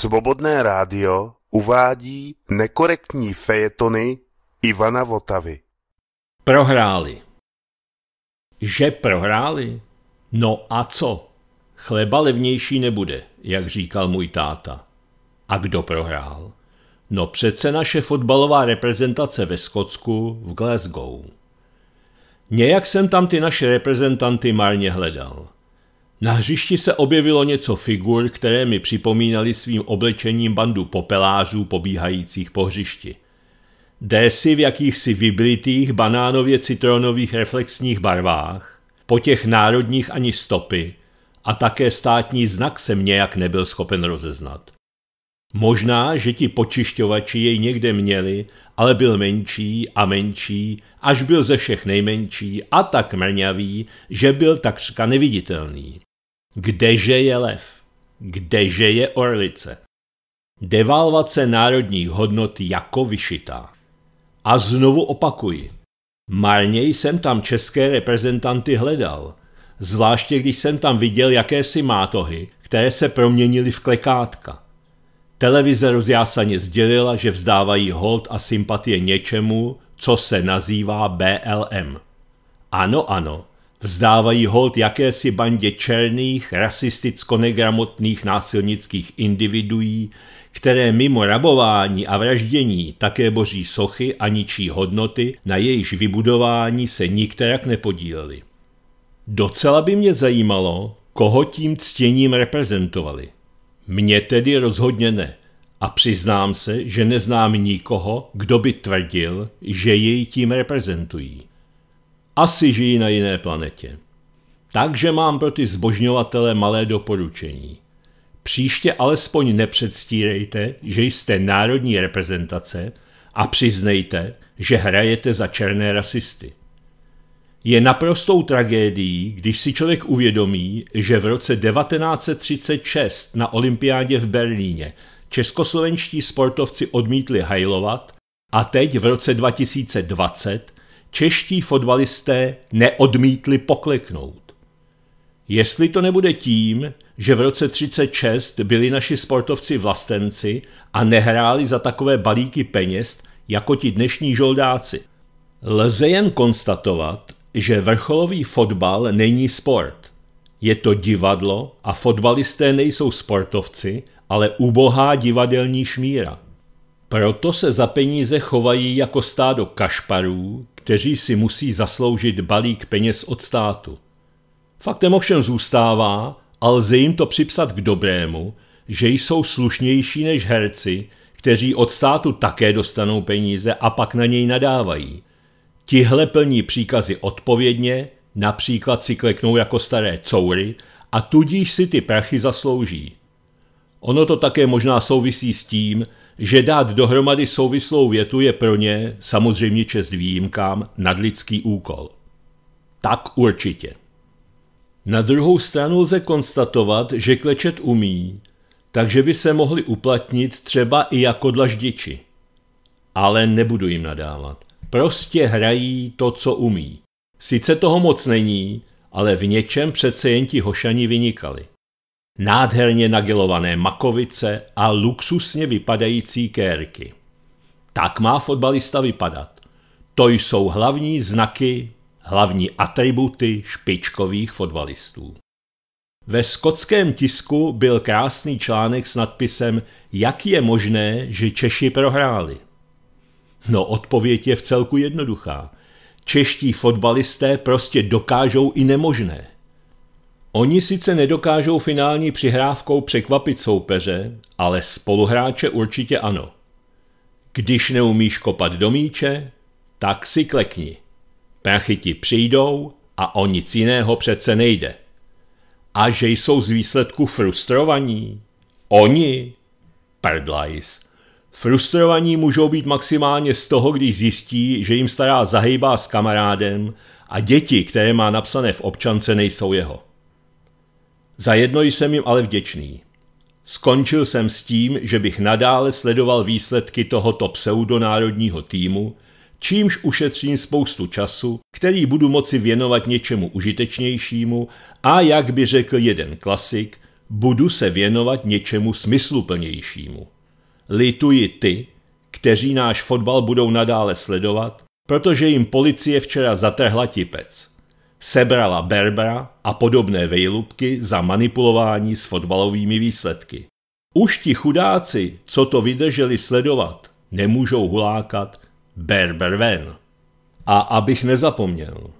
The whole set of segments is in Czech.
Svobodné rádio uvádí nekorektní fejetony Ivana Votavy. Prohráli. Že prohráli? No a co? Chleba levnější nebude, jak říkal můj táta. A kdo prohrál? No přece naše fotbalová reprezentace ve Skotsku v Glasgow. Nějak jsem tam ty naše reprezentanty marně hledal – na hřišti se objevilo něco figur, které mi připomínaly svým oblečením bandu popelářů pobíhajících po hřišti. Désy v jakýchsi vybritých banánově citronových reflexních barvách, po těch národních ani stopy a také státní znak jsem nějak nebyl schopen rozeznat. Možná, že ti počišťovači jej někde měli, ale byl menší a menší, až byl ze všech nejmenší a tak mrňavý, že byl takřka neviditelný. Kdeže je lev? Kdeže je orlice? Devalvace národních hodnot jako vyšitá. A znovu opakuji. Marně jsem tam české reprezentanty hledal, zvláště když jsem tam viděl jakési mátohy, které se proměnily v klekátka. Televize rozjásaně sdělila, že vzdávají hold a sympatie něčemu, co se nazývá BLM. Ano, ano, Vzdávají hold jakési bandě černých, rasisticko-negramotných násilnických individuí, které mimo rabování a vraždění také boží sochy a ničí hodnoty, na jejíž vybudování se nikterak nepodíleli. Docela by mě zajímalo, koho tím ctěním reprezentovali. Mně tedy rozhodně ne. A přiznám se, že neznám nikoho, kdo by tvrdil, že jej tím reprezentují. Asi žijí na jiné planetě. Takže mám pro ty zbožňovatele malé doporučení. Příště alespoň nepředstírejte, že jste národní reprezentace a přiznejte, že hrajete za černé rasisty. Je naprostou tragédií, když si člověk uvědomí, že v roce 1936 na olympiádě v Berlíně českoslovenští sportovci odmítli hajlovat a teď v roce 2020 čeští fotbalisté neodmítli pokleknout. Jestli to nebude tím, že v roce 36 byli naši sportovci vlastenci a nehráli za takové balíky peněz jako ti dnešní žoldáci. Lze jen konstatovat, že vrcholový fotbal není sport. Je to divadlo a fotbalisté nejsou sportovci, ale ubohá divadelní šmíra. Proto se za peníze chovají jako stádo kašparů, kteří si musí zasloužit balík peněz od státu. Faktem ovšem zůstává, ale lze jim to připsat k dobrému, že jsou slušnější než herci, kteří od státu také dostanou peníze a pak na něj nadávají. Tihle plní příkazy odpovědně, například si kleknou jako staré coury a tudíž si ty prachy zaslouží. Ono to také možná souvisí s tím, že dát dohromady souvislou větu je pro ně, samozřejmě čest výjimkám, nadlidský úkol. Tak určitě. Na druhou stranu lze konstatovat, že klečet umí, takže by se mohli uplatnit třeba i jako dlaždiči. Ale nebudu jim nadávat. Prostě hrají to, co umí. Sice toho moc není, ale v něčem přece jen ti hošani vynikali nádherně nagelované makovice a luxusně vypadající kérky. Tak má fotbalista vypadat. To jsou hlavní znaky, hlavní atributy špičkových fotbalistů. Ve skotském tisku byl krásný článek s nadpisem Jak je možné, že Češi prohráli? No odpověď je v celku jednoduchá. Čeští fotbalisté prostě dokážou i nemožné. Oni sice nedokážou finální přihrávkou překvapit soupeře, ale spoluhráče určitě ano. Když neumíš kopat do míče, tak si klekni. Prachy ti přijdou a o nic jiného přece nejde. A že jsou z výsledku frustrovaní. Oni, prdlajs, frustrovaní můžou být maximálně z toho, když zjistí, že jim stará zahejbá s kamarádem a děti, které má napsané v občance, nejsou jeho. Za jedno jsem jim ale vděčný. Skončil jsem s tím, že bych nadále sledoval výsledky tohoto pseudonárodního týmu, čímž ušetřím spoustu času, který budu moci věnovat něčemu užitečnějšímu a, jak by řekl jeden klasik, budu se věnovat něčemu smysluplnějšímu. Lituji ty, kteří náš fotbal budou nadále sledovat, protože jim policie včera zatrhla tipec sebrala Berbra a podobné vejlubky za manipulování s fotbalovými výsledky. Už ti chudáci, co to vydrželi sledovat, nemůžou hulákat Berber ven. A abych nezapomněl,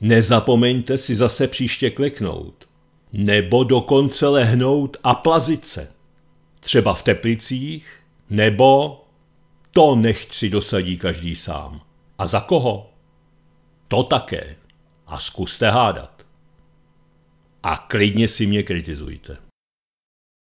nezapomeňte si zase příště kleknout. Nebo dokonce lehnout a plazit se. Třeba v Teplicích, nebo to nechť si dosadí každý sám. A za koho? To také a zkuste hádat. A klidně si mě kritizujte.